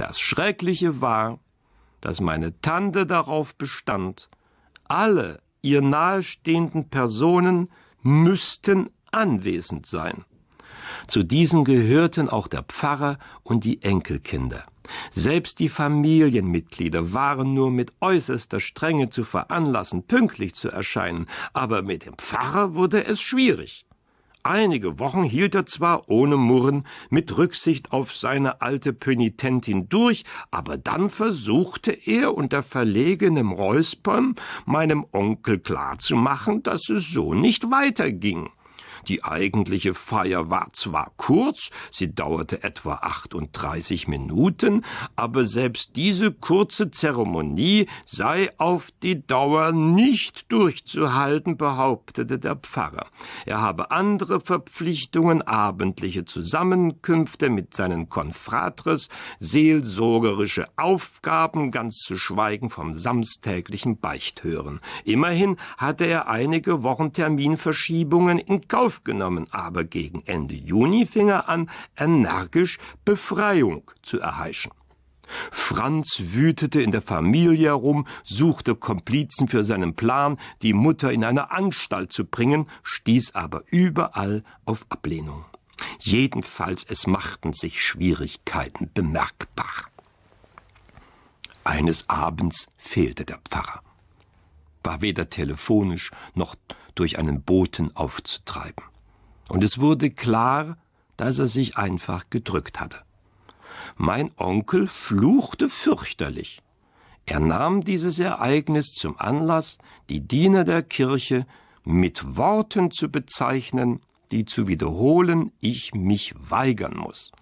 Das Schreckliche war, dass meine Tante darauf bestand, alle ihr nahestehenden Personen müssten anwesend sein. Zu diesen gehörten auch der Pfarrer und die Enkelkinder. Selbst die Familienmitglieder waren nur mit äußerster Strenge zu veranlassen, pünktlich zu erscheinen, aber mit dem Pfarrer wurde es schwierig. Einige Wochen hielt er zwar ohne Murren mit Rücksicht auf seine alte Pönitentin durch, aber dann versuchte er unter verlegenem Räuspern meinem Onkel klarzumachen, dass es so nicht weiterging. Die eigentliche Feier war zwar kurz, sie dauerte etwa 38 Minuten, aber selbst diese kurze Zeremonie sei auf die Dauer nicht durchzuhalten, behauptete der Pfarrer. Er habe andere Verpflichtungen, abendliche Zusammenkünfte mit seinen Konfratres, seelsorgerische Aufgaben, ganz zu schweigen vom samstäglichen Beicht hören. Immerhin hatte er einige Wochen Terminverschiebungen in Kauf aufgenommen, aber gegen Ende Juni fing er an, energisch Befreiung zu erheischen. Franz wütete in der Familie herum, suchte Komplizen für seinen Plan, die Mutter in eine Anstalt zu bringen, stieß aber überall auf Ablehnung. Jedenfalls es machten sich Schwierigkeiten bemerkbar. Eines Abends fehlte der Pfarrer. War weder telefonisch noch durch einen Boten aufzutreiben. Und es wurde klar, dass er sich einfach gedrückt hatte. Mein Onkel fluchte fürchterlich. Er nahm dieses Ereignis zum Anlass, die Diener der Kirche mit Worten zu bezeichnen, die zu wiederholen ich mich weigern muss.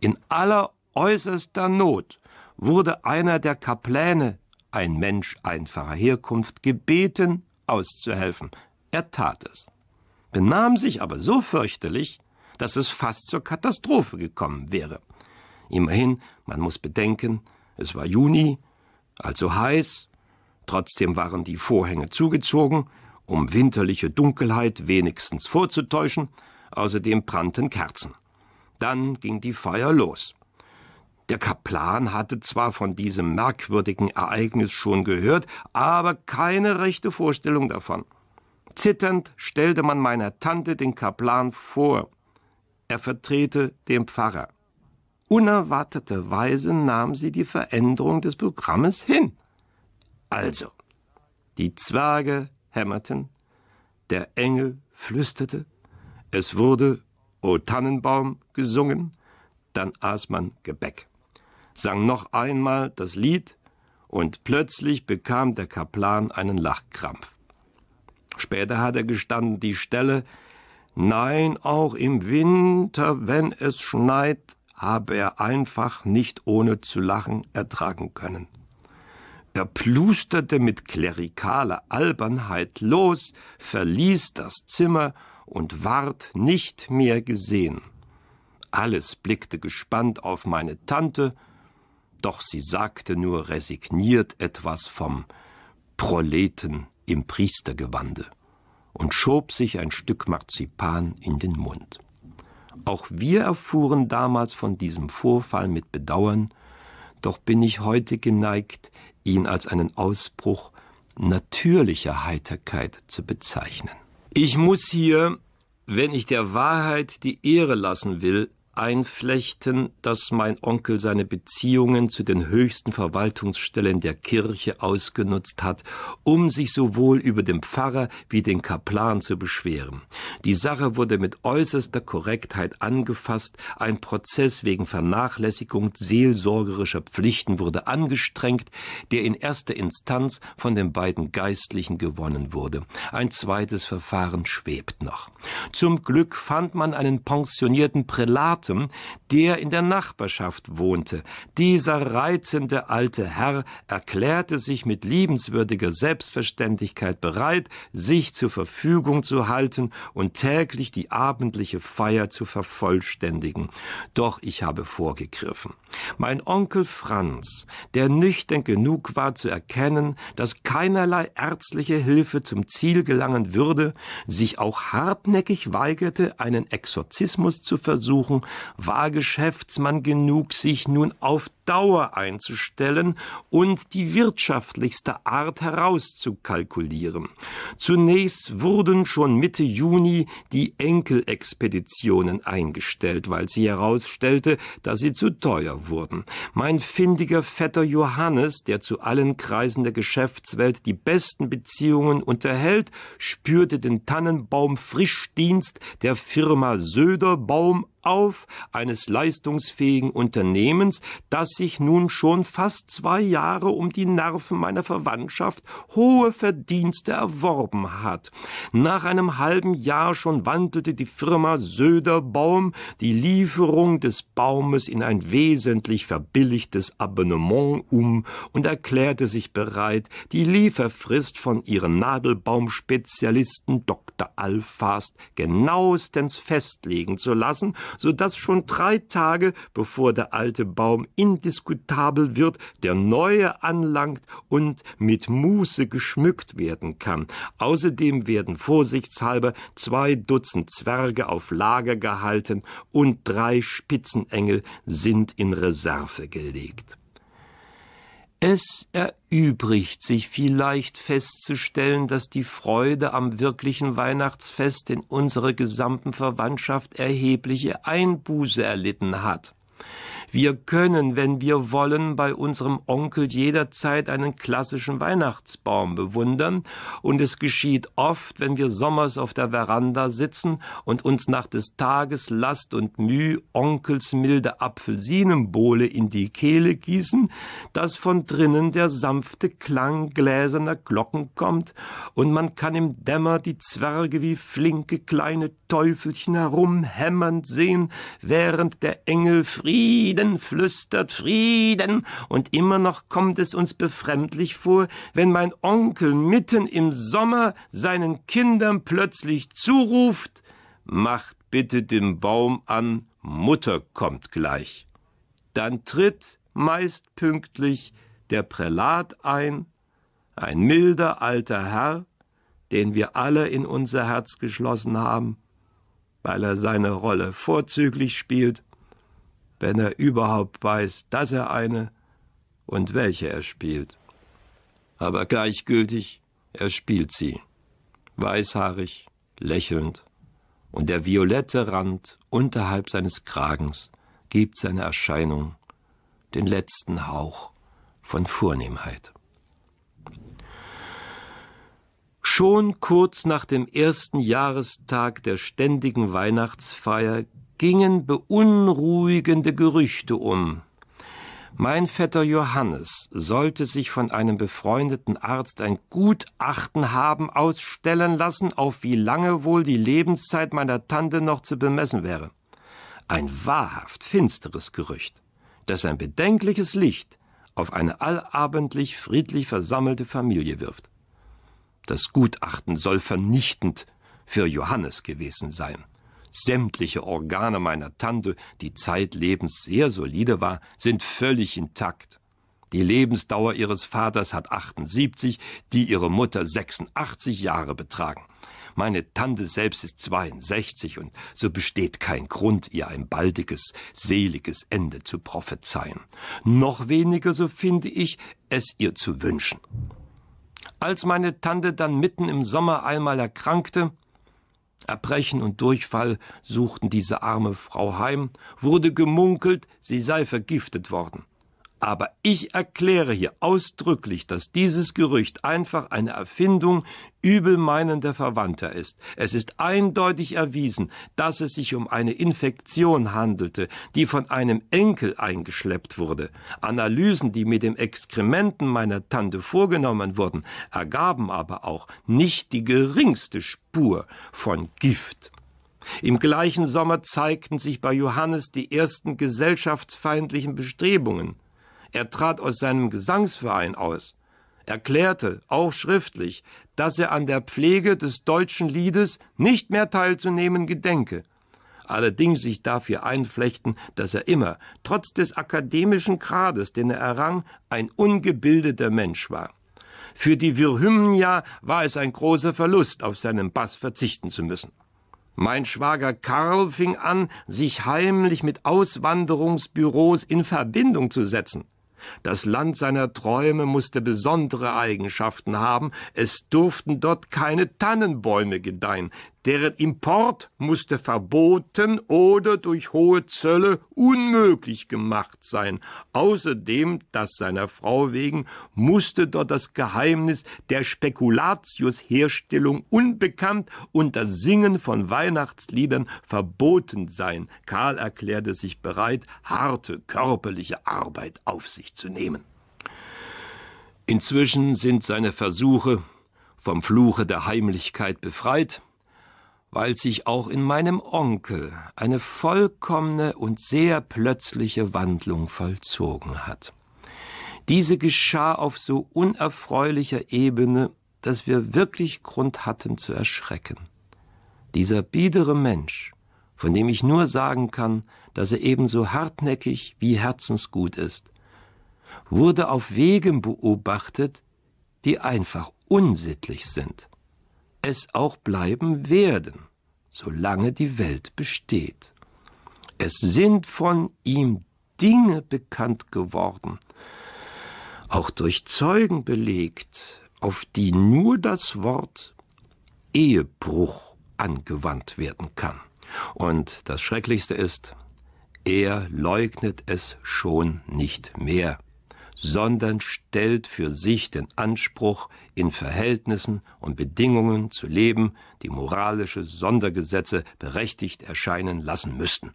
In aller äußerster Not wurde einer der Kapläne, ein Mensch einfacher Herkunft, gebeten, auszuhelfen. Er tat es, benahm sich aber so fürchterlich, dass es fast zur Katastrophe gekommen wäre. Immerhin, man muss bedenken, es war Juni, also heiß, trotzdem waren die Vorhänge zugezogen, um winterliche Dunkelheit wenigstens vorzutäuschen, außerdem brannten Kerzen. Dann ging die Feier los. Der Kaplan hatte zwar von diesem merkwürdigen Ereignis schon gehört, aber keine rechte Vorstellung davon. Zitternd stellte man meiner Tante den Kaplan vor. Er vertrete den Pfarrer. Unerwarteterweise nahm sie die Veränderung des Programmes hin. Also, die Zwerge hämmerten, der Engel flüsterte, es wurde O Tannenbaum gesungen, dann aß man Gebäck, sang noch einmal das Lied, und plötzlich bekam der Kaplan einen Lachkrampf. Später hat er gestanden, die Stelle, nein, auch im Winter, wenn es schneit, habe er einfach nicht ohne zu lachen ertragen können. Er plusterte mit klerikaler Albernheit los, verließ das Zimmer und ward nicht mehr gesehen. Alles blickte gespannt auf meine Tante, doch sie sagte nur resigniert etwas vom Proleten im Priestergewande und schob sich ein Stück Marzipan in den Mund. Auch wir erfuhren damals von diesem Vorfall mit Bedauern, doch bin ich heute geneigt, ihn als einen Ausbruch natürlicher Heiterkeit zu bezeichnen. Ich muss hier, wenn ich der Wahrheit die Ehre lassen will, einflechten, dass mein Onkel seine Beziehungen zu den höchsten Verwaltungsstellen der Kirche ausgenutzt hat, um sich sowohl über den Pfarrer wie den Kaplan zu beschweren. Die Sache wurde mit äußerster Korrektheit angefasst, ein Prozess wegen Vernachlässigung seelsorgerischer Pflichten wurde angestrengt, der in erster Instanz von den beiden Geistlichen gewonnen wurde. Ein zweites Verfahren schwebt noch. Zum Glück fand man einen pensionierten Prälat Rotem, der in der Nachbarschaft wohnte. Dieser reizende alte Herr erklärte sich mit liebenswürdiger Selbstverständlichkeit bereit, sich zur Verfügung zu halten und täglich die abendliche Feier zu vervollständigen. Doch ich habe vorgegriffen. Mein Onkel Franz, der nüchtern genug war zu erkennen, dass keinerlei ärztliche Hilfe zum Ziel gelangen würde, sich auch hartnäckig weigerte, einen Exorzismus zu versuchen war Geschäftsmann genug, sich nun auf Dauer einzustellen und die wirtschaftlichste Art herauszukalkulieren. Zunächst wurden schon Mitte Juni die Enkelexpeditionen eingestellt, weil sie herausstellte, dass sie zu teuer wurden. Mein findiger Vetter Johannes, der zu allen Kreisen der Geschäftswelt die besten Beziehungen unterhält, spürte den Tannenbaum Frischdienst der Firma Söderbaum auf eines leistungsfähigen Unternehmens, das sich nun schon fast zwei Jahre um die Nerven meiner Verwandtschaft hohe Verdienste erworben hat. Nach einem halben Jahr schon wandelte die Firma Söderbaum die Lieferung des Baumes in ein wesentlich verbilligtes Abonnement um und erklärte sich bereit, die Lieferfrist von ihrem Nadelbaumspezialisten Dr. Alfast genauestens festlegen zu lassen, so dass schon drei Tage bevor der alte Baum in indiskutabel wird, der neue anlangt und mit Muße geschmückt werden kann. Außerdem werden vorsichtshalber zwei Dutzend Zwerge auf Lager gehalten und drei Spitzenengel sind in Reserve gelegt. Es erübrigt sich vielleicht festzustellen, dass die Freude am wirklichen Weihnachtsfest in unserer gesamten Verwandtschaft erhebliche Einbuße erlitten hat. Wir können, wenn wir wollen, bei unserem Onkel jederzeit einen klassischen Weihnachtsbaum bewundern, und es geschieht oft, wenn wir sommers auf der Veranda sitzen und uns nach des Tages Last und Mühe Onkels milde Apfelsinenbohle in die Kehle gießen, dass von drinnen der sanfte Klang gläserner Glocken kommt, und man kann im Dämmer die Zwerge wie flinke kleine Teufelchen herumhämmernd sehen, während der Engel Frieden Frieden, flüstert Frieden, und immer noch kommt es uns befremdlich vor, wenn mein Onkel mitten im Sommer seinen Kindern plötzlich zuruft Macht bitte den Baum an, Mutter kommt gleich. Dann tritt meist pünktlich der Prälat ein, ein milder alter Herr, den wir alle in unser Herz geschlossen haben, weil er seine Rolle vorzüglich spielt wenn er überhaupt weiß, dass er eine und welche er spielt. Aber gleichgültig, er spielt sie. Weißhaarig, lächelnd, und der violette Rand unterhalb seines Kragens gibt seiner Erscheinung den letzten Hauch von Vornehmheit. Schon kurz nach dem ersten Jahrestag der ständigen Weihnachtsfeier gingen beunruhigende Gerüchte um. Mein Vetter Johannes sollte sich von einem befreundeten Arzt ein Gutachten haben ausstellen lassen, auf wie lange wohl die Lebenszeit meiner Tante noch zu bemessen wäre. Ein wahrhaft finsteres Gerücht, das ein bedenkliches Licht auf eine allabendlich friedlich versammelte Familie wirft. Das Gutachten soll vernichtend für Johannes gewesen sein. Sämtliche Organe meiner Tante, die zeitlebens sehr solide war, sind völlig intakt. Die Lebensdauer ihres Vaters hat 78, die ihre Mutter 86 Jahre betragen. Meine Tante selbst ist 62 und so besteht kein Grund, ihr ein baldiges, seliges Ende zu prophezeien. Noch weniger, so finde ich, es ihr zu wünschen. Als meine Tante dann mitten im Sommer einmal erkrankte, Erbrechen und Durchfall suchten diese arme Frau heim, wurde gemunkelt, sie sei vergiftet worden. Aber ich erkläre hier ausdrücklich, dass dieses Gerücht einfach eine Erfindung übelmeinender Verwandter ist. Es ist eindeutig erwiesen, dass es sich um eine Infektion handelte, die von einem Enkel eingeschleppt wurde. Analysen, die mit dem Exkrementen meiner Tante vorgenommen wurden, ergaben aber auch nicht die geringste Spur von Gift. Im gleichen Sommer zeigten sich bei Johannes die ersten gesellschaftsfeindlichen Bestrebungen. Er trat aus seinem Gesangsverein aus, erklärte, auch schriftlich, dass er an der Pflege des deutschen Liedes nicht mehr teilzunehmen gedenke, allerdings sich dafür einflechten, dass er immer, trotz des akademischen Grades, den er errang, ein ungebildeter Mensch war. Für die Virhymnia war es ein großer Verlust, auf seinen Bass verzichten zu müssen. Mein Schwager Karl fing an, sich heimlich mit Auswanderungsbüros in Verbindung zu setzen. Das Land seiner Träume musste besondere Eigenschaften haben, es durften dort keine Tannenbäume gedeihen, deren Import musste verboten oder durch hohe Zölle unmöglich gemacht sein. Außerdem, das seiner Frau wegen, musste dort das Geheimnis der Spekulatius-Herstellung unbekannt und das Singen von Weihnachtsliedern verboten sein. Karl erklärte sich bereit, harte körperliche Arbeit auf sich zu nehmen. Inzwischen sind seine Versuche, vom Fluche der Heimlichkeit befreit, weil sich auch in meinem Onkel eine vollkommene und sehr plötzliche Wandlung vollzogen hat. Diese geschah auf so unerfreulicher Ebene, dass wir wirklich Grund hatten zu erschrecken. Dieser biedere Mensch, von dem ich nur sagen kann, dass er ebenso hartnäckig wie herzensgut ist, wurde auf Wegen beobachtet, die einfach unsittlich sind es auch bleiben werden, solange die Welt besteht. Es sind von ihm Dinge bekannt geworden, auch durch Zeugen belegt, auf die nur das Wort Ehebruch angewandt werden kann. Und das Schrecklichste ist, er leugnet es schon nicht mehr sondern stellt für sich den Anspruch, in Verhältnissen und Bedingungen zu leben, die moralische Sondergesetze berechtigt erscheinen lassen müssten.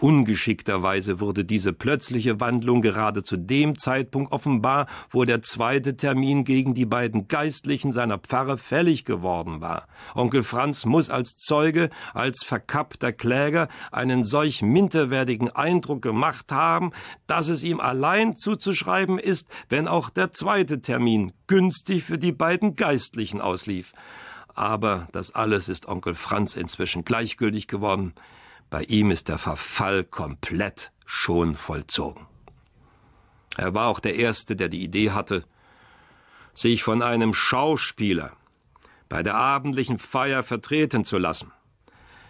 Ungeschickterweise wurde diese plötzliche Wandlung gerade zu dem Zeitpunkt offenbar, wo der zweite Termin gegen die beiden Geistlichen seiner Pfarre fällig geworden war. Onkel Franz muss als Zeuge, als verkappter Kläger einen solch minderwertigen Eindruck gemacht haben, dass es ihm allein zuzuschreiben ist, wenn auch der zweite Termin günstig für die beiden Geistlichen auslief. Aber das alles ist Onkel Franz inzwischen gleichgültig geworden. Bei ihm ist der Verfall komplett schon vollzogen. Er war auch der Erste, der die Idee hatte, sich von einem Schauspieler bei der abendlichen Feier vertreten zu lassen.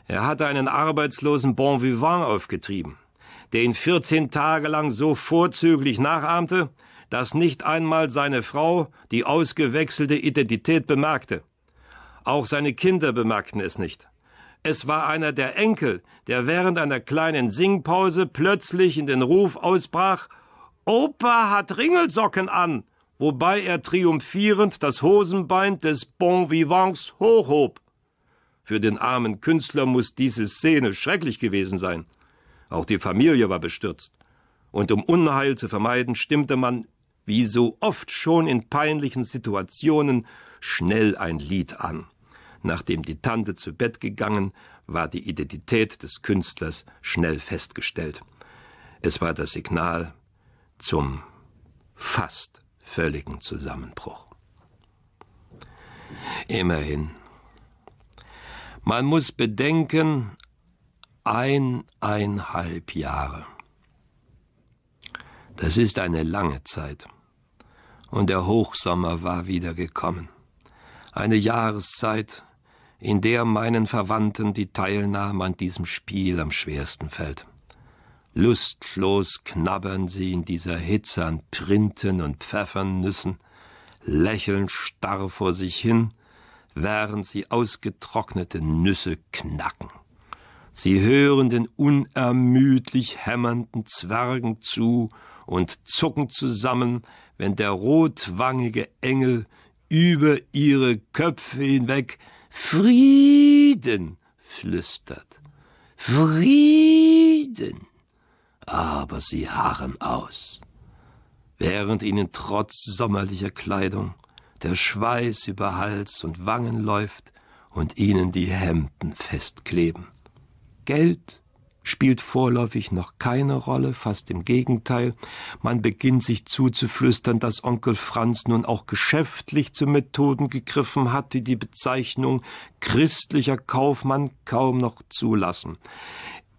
Er hatte einen arbeitslosen Bon vivant aufgetrieben, der ihn 14 Tage lang so vorzüglich nachahmte, dass nicht einmal seine Frau die ausgewechselte Identität bemerkte. Auch seine Kinder bemerkten es nicht. Es war einer der Enkel, der während einer kleinen Singpause plötzlich in den Ruf ausbrach Opa hat Ringelsocken an, wobei er triumphierend das Hosenbein des Bon Vivants hochhob. Für den armen Künstler muss diese Szene schrecklich gewesen sein. Auch die Familie war bestürzt. Und um Unheil zu vermeiden, stimmte man, wie so oft schon in peinlichen Situationen, schnell ein Lied an. Nachdem die Tante zu Bett gegangen, war die Identität des Künstlers schnell festgestellt. Es war das Signal zum fast völligen Zusammenbruch. Immerhin. Man muss bedenken, eineinhalb Jahre. Das ist eine lange Zeit. Und der Hochsommer war wieder gekommen. Eine Jahreszeit, in der meinen Verwandten die Teilnahme an diesem Spiel am schwersten fällt. Lustlos knabbern sie in dieser Hitze an Printen und Pfeffernüssen, lächeln starr vor sich hin, während sie ausgetrocknete Nüsse knacken. Sie hören den unermüdlich hämmernden Zwergen zu und zucken zusammen, wenn der rotwangige Engel über ihre Köpfe hinweg Frieden, flüstert. Frieden. Aber sie harren aus. Während ihnen trotz sommerlicher Kleidung der Schweiß über Hals und Wangen läuft und ihnen die Hemden festkleben. Geld spielt vorläufig noch keine Rolle, fast im Gegenteil. Man beginnt sich zuzuflüstern, dass Onkel Franz nun auch geschäftlich zu Methoden gegriffen hat, die die Bezeichnung christlicher Kaufmann kaum noch zulassen.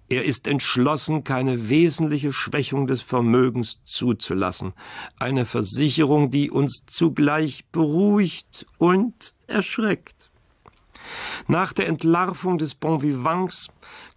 Er ist entschlossen, keine wesentliche Schwächung des Vermögens zuzulassen. Eine Versicherung, die uns zugleich beruhigt und erschreckt. Nach der Entlarvung des Bon Vivants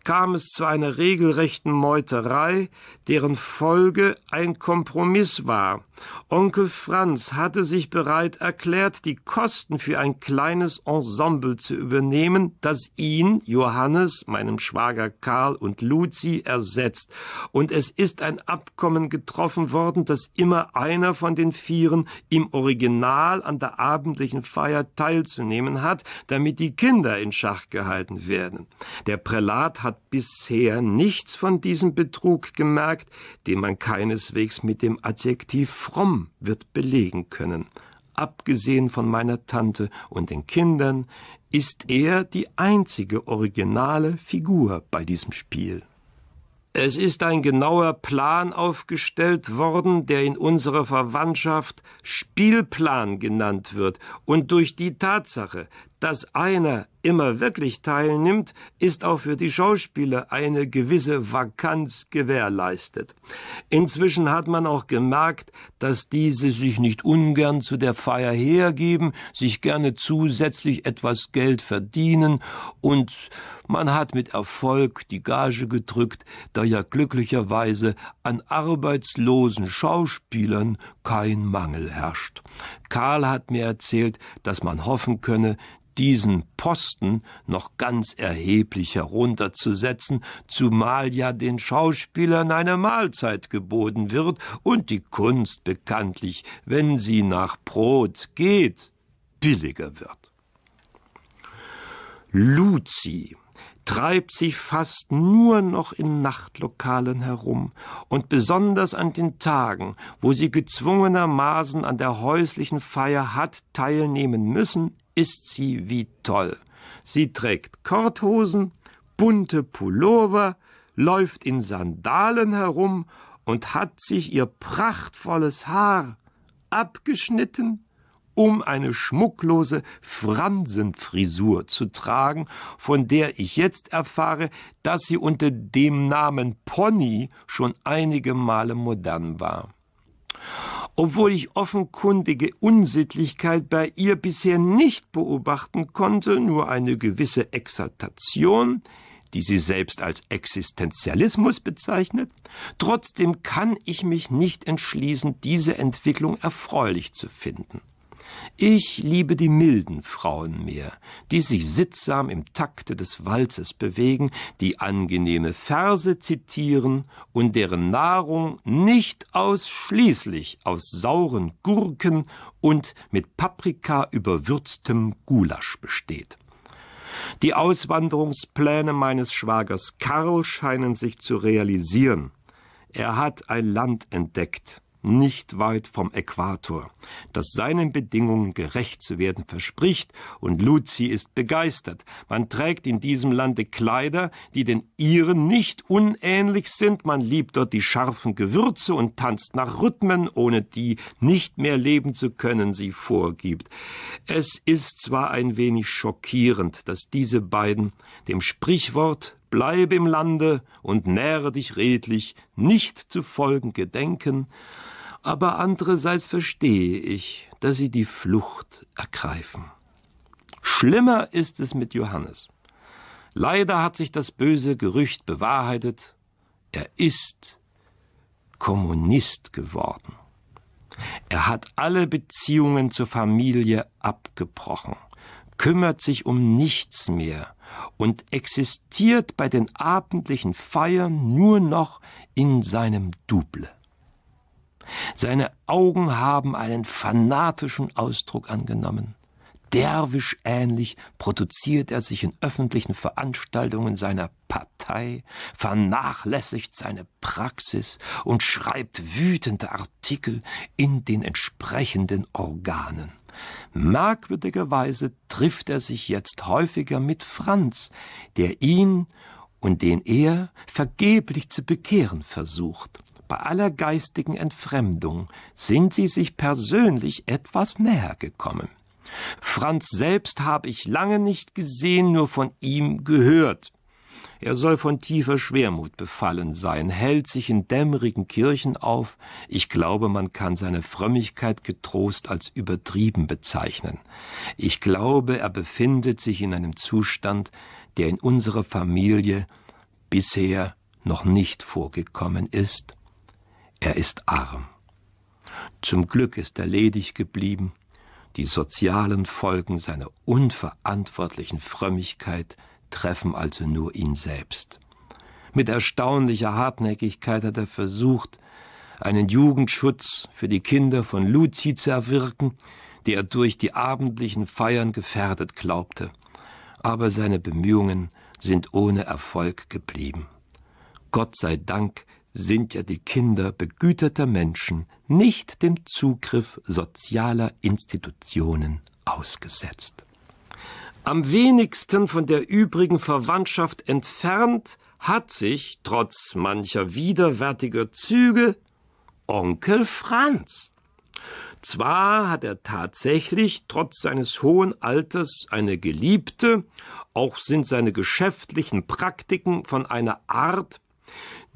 kam es zu einer regelrechten Meuterei, deren Folge ein Kompromiss war. Onkel Franz hatte sich bereit erklärt, die Kosten für ein kleines Ensemble zu übernehmen, das ihn, Johannes, meinem Schwager Karl und Luzi ersetzt. Und es ist ein Abkommen getroffen worden, dass immer einer von den Vieren im Original an der abendlichen Feier teilzunehmen hat, damit die Kinder in Schach gehalten werden. Der Prälat hat bisher nichts von diesem Betrug gemerkt, den man keineswegs mit dem Adjektiv fromm wird belegen können. Abgesehen von meiner Tante und den Kindern ist er die einzige originale Figur bei diesem Spiel. Es ist ein genauer Plan aufgestellt worden, der in unserer Verwandtschaft Spielplan genannt wird und durch die Tatsache, dass einer immer wirklich teilnimmt, ist auch für die Schauspieler eine gewisse Vakanz gewährleistet. Inzwischen hat man auch gemerkt, dass diese sich nicht ungern zu der Feier hergeben, sich gerne zusätzlich etwas Geld verdienen und man hat mit Erfolg die Gage gedrückt, da ja glücklicherweise an arbeitslosen Schauspielern kein Mangel herrscht. Karl hat mir erzählt, dass man hoffen könne, diesen Posten noch ganz erheblich herunterzusetzen, zumal ja den Schauspielern eine Mahlzeit geboten wird und die Kunst bekanntlich, wenn sie nach Brot geht, billiger wird. Luzi treibt sich fast nur noch in Nachtlokalen herum und besonders an den Tagen, wo sie gezwungenermaßen an der häuslichen Feier hat teilnehmen müssen, ist sie wie toll. Sie trägt Korthosen, bunte Pullover, läuft in Sandalen herum und hat sich ihr prachtvolles Haar abgeschnitten, um eine schmucklose Fransenfrisur zu tragen, von der ich jetzt erfahre, dass sie unter dem Namen Pony schon einige Male modern war obwohl ich offenkundige Unsittlichkeit bei ihr bisher nicht beobachten konnte, nur eine gewisse Exaltation, die sie selbst als Existenzialismus bezeichnet, trotzdem kann ich mich nicht entschließen, diese Entwicklung erfreulich zu finden. Ich liebe die milden Frauen mehr, die sich sittsam im Takte des Walzes bewegen, die angenehme Verse zitieren und deren Nahrung nicht ausschließlich aus sauren Gurken und mit Paprika überwürztem Gulasch besteht. Die Auswanderungspläne meines Schwagers Karl scheinen sich zu realisieren. Er hat ein Land entdeckt, nicht weit vom Äquator, das seinen Bedingungen gerecht zu werden verspricht, und Luzi ist begeistert. Man trägt in diesem Lande Kleider, die den ihren nicht unähnlich sind, man liebt dort die scharfen Gewürze und tanzt nach Rhythmen, ohne die nicht mehr leben zu können, sie vorgibt. Es ist zwar ein wenig schockierend, dass diese beiden dem Sprichwort Bleib im Lande und nähre dich redlich, nicht zu folgen gedenken, aber andererseits verstehe ich, dass sie die Flucht ergreifen. Schlimmer ist es mit Johannes. Leider hat sich das böse Gerücht bewahrheitet, er ist Kommunist geworden. Er hat alle Beziehungen zur Familie abgebrochen, kümmert sich um nichts mehr und existiert bei den abendlichen Feiern nur noch in seinem Double. Seine Augen haben einen fanatischen Ausdruck angenommen. Derwischähnlich produziert er sich in öffentlichen Veranstaltungen seiner Partei, vernachlässigt seine Praxis und schreibt wütende Artikel in den entsprechenden Organen. Merkwürdigerweise trifft er sich jetzt häufiger mit Franz, der ihn und den er vergeblich zu bekehren versucht bei aller geistigen Entfremdung sind sie sich persönlich etwas näher gekommen. Franz selbst habe ich lange nicht gesehen, nur von ihm gehört. Er soll von tiefer Schwermut befallen sein, hält sich in dämmerigen Kirchen auf. Ich glaube, man kann seine Frömmigkeit getrost als übertrieben bezeichnen. Ich glaube, er befindet sich in einem Zustand, der in unserer Familie bisher noch nicht vorgekommen ist er ist arm. Zum Glück ist er ledig geblieben. Die sozialen Folgen seiner unverantwortlichen Frömmigkeit treffen also nur ihn selbst. Mit erstaunlicher Hartnäckigkeit hat er versucht, einen Jugendschutz für die Kinder von Luzi zu erwirken, die er durch die abendlichen Feiern gefährdet glaubte. Aber seine Bemühungen sind ohne Erfolg geblieben. Gott sei Dank sind ja die Kinder begüterter Menschen nicht dem Zugriff sozialer Institutionen ausgesetzt. Am wenigsten von der übrigen Verwandtschaft entfernt hat sich, trotz mancher widerwärtiger Züge, Onkel Franz. Zwar hat er tatsächlich trotz seines hohen Alters eine Geliebte, auch sind seine geschäftlichen Praktiken von einer Art,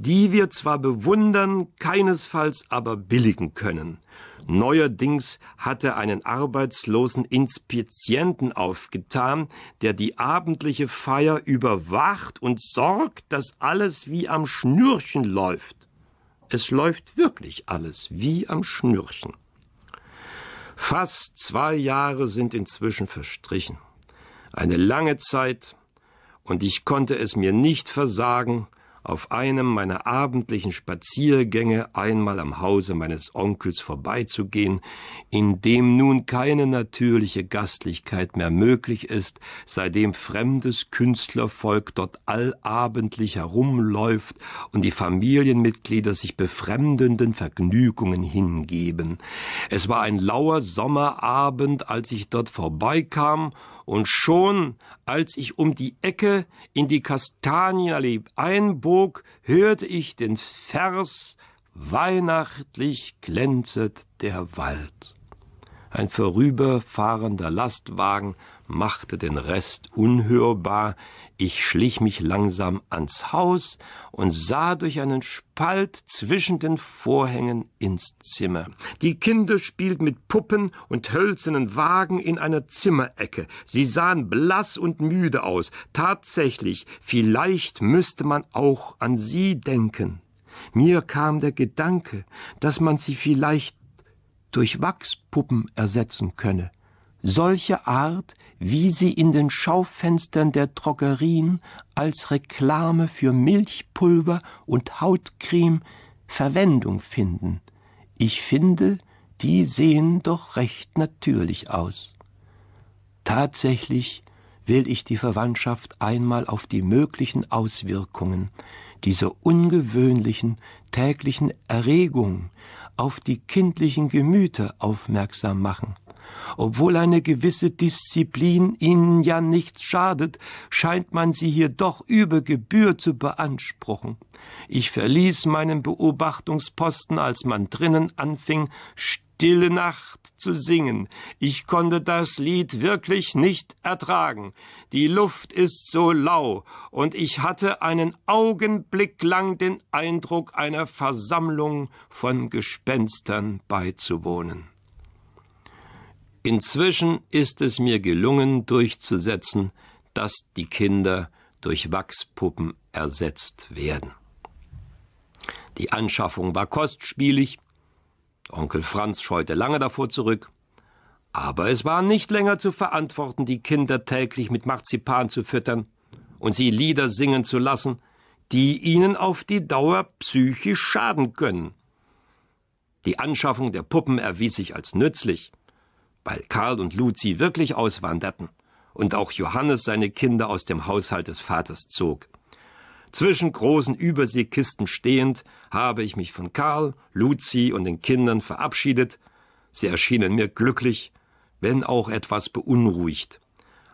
die wir zwar bewundern, keinesfalls aber billigen können. Neuerdings hat er einen arbeitslosen Inspizienten aufgetan, der die abendliche Feier überwacht und sorgt, dass alles wie am Schnürchen läuft. Es läuft wirklich alles wie am Schnürchen. Fast zwei Jahre sind inzwischen verstrichen. Eine lange Zeit, und ich konnte es mir nicht versagen, auf einem meiner abendlichen Spaziergänge einmal am Hause meines Onkels vorbeizugehen, in dem nun keine natürliche Gastlichkeit mehr möglich ist, seitdem fremdes Künstlervolk dort allabendlich herumläuft und die Familienmitglieder sich befremdenden Vergnügungen hingeben. Es war ein lauer Sommerabend, als ich dort vorbeikam und schon als ich um die Ecke in die Kastanienallee einbog, hörte ich den Vers Weihnachtlich glänzet der Wald. Ein vorüberfahrender Lastwagen machte den Rest unhörbar, ich schlich mich langsam ans Haus und sah durch einen Spalt zwischen den Vorhängen ins Zimmer. Die Kinder spielten mit Puppen und hölzernen Wagen in einer Zimmerecke. Sie sahen blass und müde aus. Tatsächlich, vielleicht müsste man auch an sie denken. Mir kam der Gedanke, dass man sie vielleicht durch Wachspuppen ersetzen könne solche Art, wie sie in den Schaufenstern der Drogerien als Reklame für Milchpulver und Hautcreme Verwendung finden. Ich finde, die sehen doch recht natürlich aus. Tatsächlich will ich die Verwandtschaft einmal auf die möglichen Auswirkungen dieser ungewöhnlichen täglichen Erregung auf die kindlichen Gemüter aufmerksam machen obwohl eine gewisse Disziplin ihnen ja nichts schadet, scheint man sie hier doch über Gebühr zu beanspruchen. Ich verließ meinen Beobachtungsposten, als man drinnen anfing, Stille Nacht zu singen. Ich konnte das Lied wirklich nicht ertragen. Die Luft ist so lau, und ich hatte einen Augenblick lang den Eindruck, einer Versammlung von Gespenstern beizuwohnen. Inzwischen ist es mir gelungen durchzusetzen, dass die Kinder durch Wachspuppen ersetzt werden. Die Anschaffung war kostspielig, Onkel Franz scheute lange davor zurück, aber es war nicht länger zu verantworten, die Kinder täglich mit Marzipan zu füttern und sie Lieder singen zu lassen, die ihnen auf die Dauer psychisch schaden können. Die Anschaffung der Puppen erwies sich als nützlich weil Karl und Luzi wirklich auswanderten und auch Johannes seine Kinder aus dem Haushalt des Vaters zog. Zwischen großen Überseekisten stehend habe ich mich von Karl, Luzi und den Kindern verabschiedet. Sie erschienen mir glücklich, wenn auch etwas beunruhigt.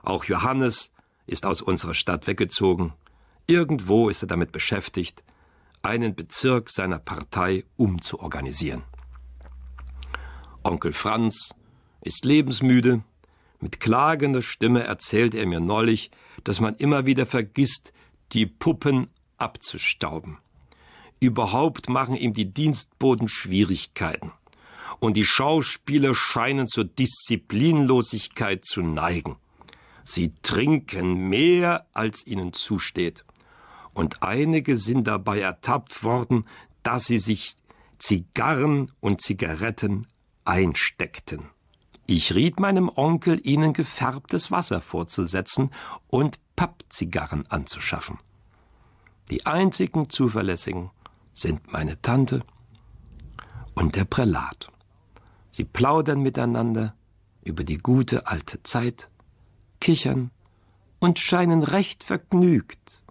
Auch Johannes ist aus unserer Stadt weggezogen. Irgendwo ist er damit beschäftigt, einen Bezirk seiner Partei umzuorganisieren. Onkel Franz, ist lebensmüde. Mit klagender Stimme erzählt er mir neulich, dass man immer wieder vergisst, die Puppen abzustauben. Überhaupt machen ihm die Dienstboten Schwierigkeiten. Und die Schauspieler scheinen zur Disziplinlosigkeit zu neigen. Sie trinken mehr, als ihnen zusteht. Und einige sind dabei ertappt worden, dass sie sich Zigarren und Zigaretten einsteckten. Ich riet meinem Onkel, ihnen gefärbtes Wasser vorzusetzen und Pappzigarren anzuschaffen. Die einzigen Zuverlässigen sind meine Tante und der Prälat. Sie plaudern miteinander über die gute alte Zeit, kichern und scheinen recht vergnügt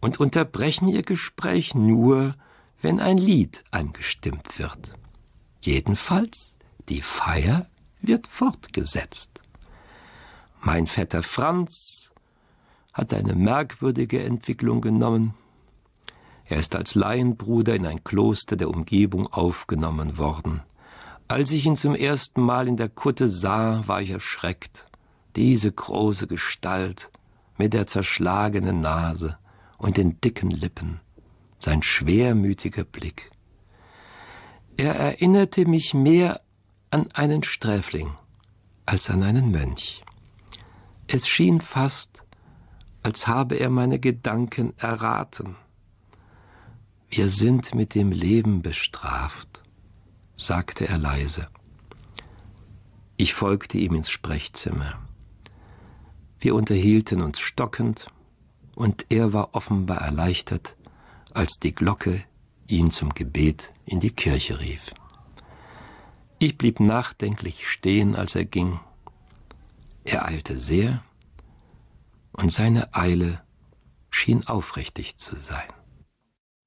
und unterbrechen ihr Gespräch nur, wenn ein Lied angestimmt wird. Jedenfalls die Feier wird fortgesetzt. Mein Vetter Franz hat eine merkwürdige Entwicklung genommen. Er ist als Laienbruder in ein Kloster der Umgebung aufgenommen worden. Als ich ihn zum ersten Mal in der Kutte sah, war ich erschreckt. Diese große Gestalt mit der zerschlagenen Nase und den dicken Lippen, sein schwermütiger Blick. Er erinnerte mich mehr an einen Sträfling als an einen Mönch. Es schien fast, als habe er meine Gedanken erraten. Wir sind mit dem Leben bestraft, sagte er leise. Ich folgte ihm ins Sprechzimmer. Wir unterhielten uns stockend, und er war offenbar erleichtert, als die Glocke ihn zum Gebet in die Kirche rief. Ich blieb nachdenklich stehen, als er ging. Er eilte sehr, und seine Eile schien aufrichtig zu sein.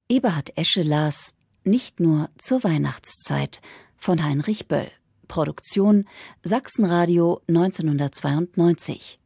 Eberhard Esche las nicht nur zur Weihnachtszeit von Heinrich Böll. Produktion Sachsenradio 1992.